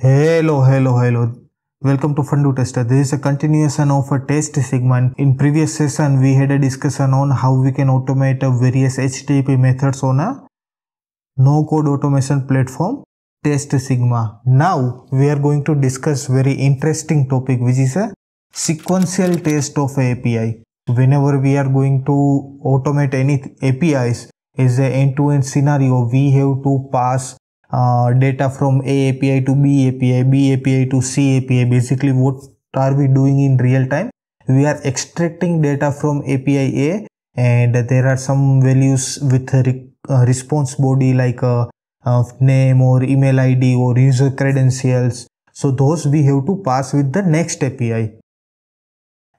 Hello, hello, hello. Welcome to Fundu Tester. This is a continuation of a test segment. In previous session, we had a discussion on how we can automate various HTTP methods on a no-code automation platform, Test Sigma. Now, we are going to discuss very interesting topic which is a sequential test of API. Whenever we are going to automate any APIs is a end to -end scenario, we have to pass uh, data from A API to B API, B API to C API. Basically, what are we doing in real time? We are extracting data from API A and there are some values with re uh, response body like uh, uh, name or email ID or user credentials. So those we have to pass with the next API.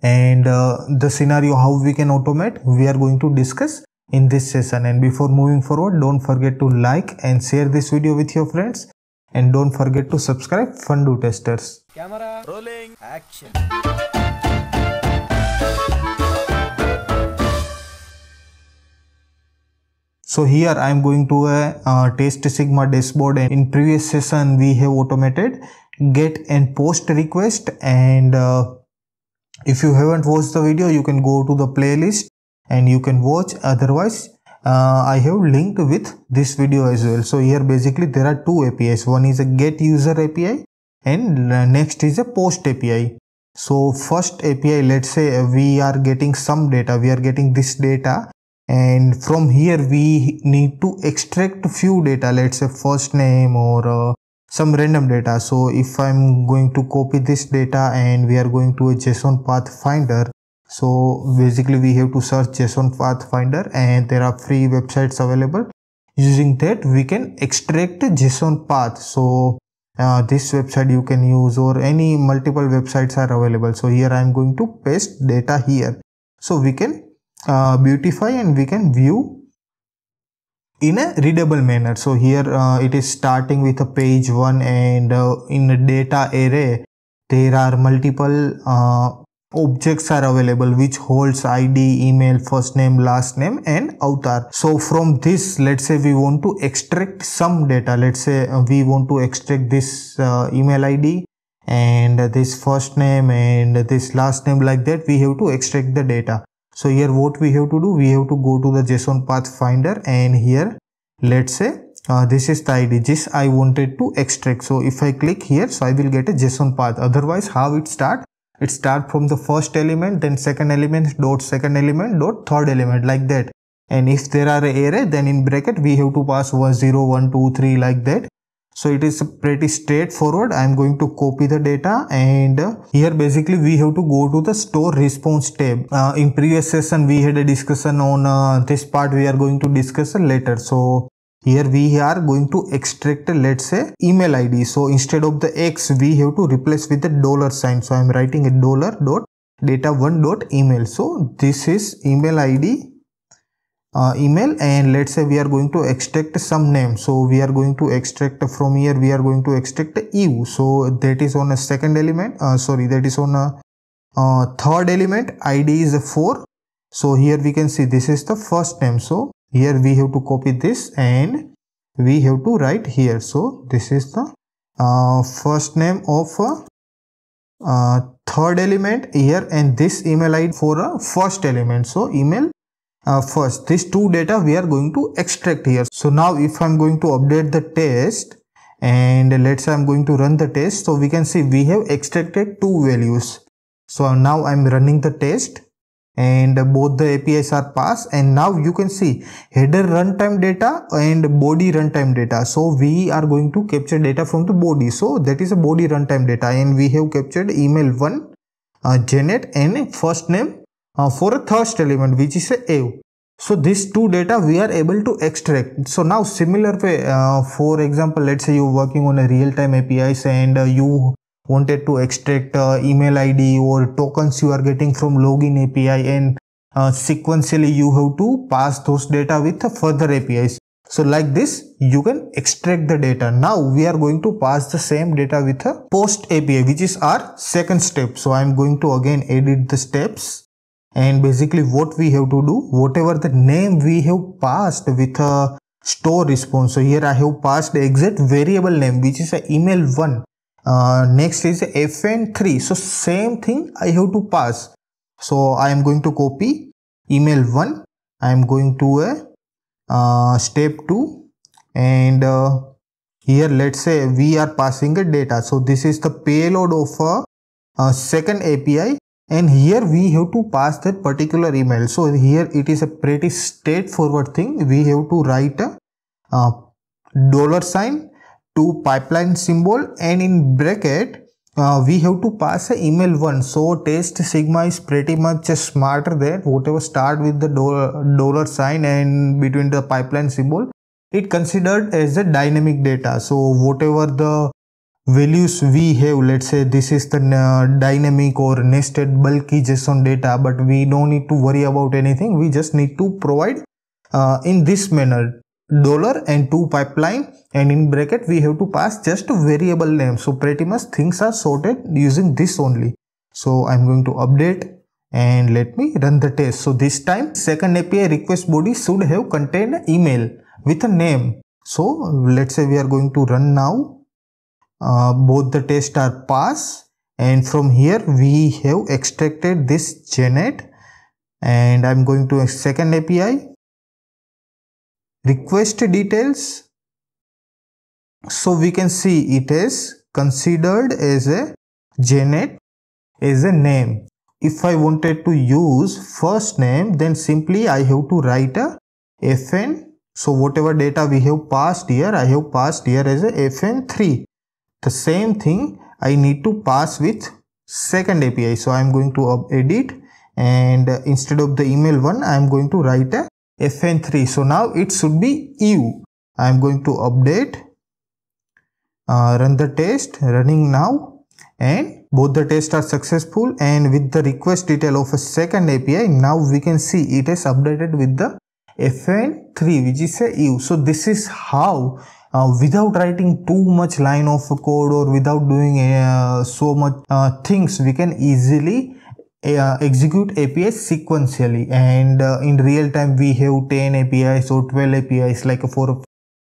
And uh, the scenario how we can automate, we are going to discuss in this session and before moving forward don't forget to like and share this video with your friends and don't forget to subscribe Fundu Testers. Camera rolling action. So here I am going to a test sigma dashboard and in previous session we have automated get and post request and uh, if you haven't watched the video you can go to the playlist and you can watch otherwise uh, I have linked with this video as well. So here basically there are two APIs. One is a get user API and next is a post API. So first API let's say we are getting some data. We are getting this data and from here we need to extract few data let's say first name or uh, some random data. So if I'm going to copy this data and we are going to a JSON path finder so basically we have to search json pathfinder and there are free websites available using that we can extract json path so uh, this website you can use or any multiple websites are available so here i am going to paste data here so we can uh, beautify and we can view in a readable manner so here uh, it is starting with a page one and uh, in a data array there are multiple uh, objects are available which holds id email first name last name and avatar so from this let's say we want to extract some data let's say uh, we want to extract this uh, email id and this first name and this last name like that we have to extract the data so here what we have to do we have to go to the json path finder and here let's say uh, this is the id this i wanted to extract so if i click here so i will get a json path otherwise how it start it start from the first element then second element dot second element dot third element like that and if there are array then in bracket we have to pass 1 0 1 2 3 like that so it is pretty straightforward i'm going to copy the data and uh, here basically we have to go to the store response tab uh, in previous session we had a discussion on uh, this part we are going to discuss later so here we are going to extract let's say email id so instead of the x we have to replace with the dollar sign so i'm writing a dollar dot data one dot email so this is email id uh, email and let's say we are going to extract some name so we are going to extract from here we are going to extract U. so that is on a second element uh, sorry that is on a uh, third element id is a 4 so here we can see this is the first name so here we have to copy this and we have to write here so this is the uh, first name of uh, uh third element here and this email id for a uh, first element so email uh, first these two data we are going to extract here so now if i'm going to update the test and let's say i'm going to run the test so we can see we have extracted two values so now i'm running the test and both the APIs are passed and now you can see header runtime data and body runtime data. So we are going to capture data from the body. So that is a body runtime data and we have captured email 1, uh, Janet and first name uh, for a first element which is a AV. So these two data we are able to extract. So now similar way, uh, for example, let's say you're working on a real-time APIs and uh, you wanted to extract uh, email id or tokens you are getting from login api and uh, sequentially you have to pass those data with further apis so like this you can extract the data now we are going to pass the same data with a post api which is our second step so i'm going to again edit the steps and basically what we have to do whatever the name we have passed with a store response so here i have passed the exit variable name which is a email one uh, next is fn3 so same thing i have to pass so i am going to copy email 1 i am going to a uh, step 2 and uh, here let's say we are passing a data so this is the payload of a, a second api and here we have to pass that particular email so here it is a pretty straightforward thing we have to write a, a uh, dollar sign to pipeline symbol and in bracket uh, we have to pass a email one so test sigma is pretty much smarter there whatever start with the dollar, dollar sign and between the pipeline symbol it considered as a dynamic data so whatever the values we have let's say this is the uh, dynamic or nested bulky json data but we don't need to worry about anything we just need to provide uh, in this manner dollar and 2 pipeline and in bracket we have to pass just variable name so pretty much things are sorted using this only so i'm going to update and let me run the test so this time second api request body should have contained email with a name so let's say we are going to run now uh, both the tests are pass and from here we have extracted this genet and i'm going to second api request details so we can see it is considered as a genet as a name if I wanted to use first name then simply I have to write a FN so whatever data we have passed here I have passed here as a FN3 the same thing I need to pass with second API so I am going to edit and instead of the email one I am going to write a fn3 so now it should be u i am going to update uh, run the test running now and both the tests are successful and with the request detail of a second api now we can see it is updated with the fn3 which is a u so this is how uh, without writing too much line of code or without doing uh, so much uh, things we can easily uh, execute APIs sequentially and uh, in real time we have 10 APIs or 12 APIs like for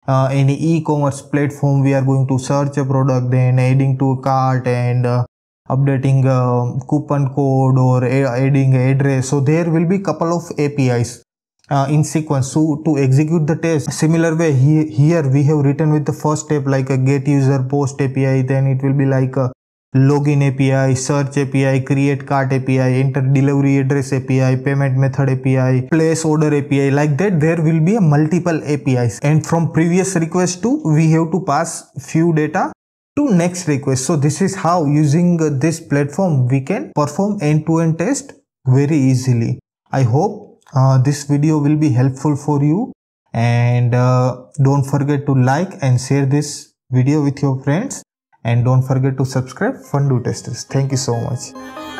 uh, any e-commerce platform we are going to search a product then adding to a cart and uh, updating uh, coupon code or adding address so there will be couple of APIs uh, in sequence so to execute the test similar way he here we have written with the first step like a get user post API then it will be like a login API, search API, create cart API, enter delivery address API, payment method API, place order API like that there will be a multiple APIs and from previous request to we have to pass few data to next request. So this is how using this platform we can perform end-to-end -end test very easily. I hope uh, this video will be helpful for you and uh, don't forget to like and share this video with your friends and don't forget to subscribe Fundu Testers. Thank you so much.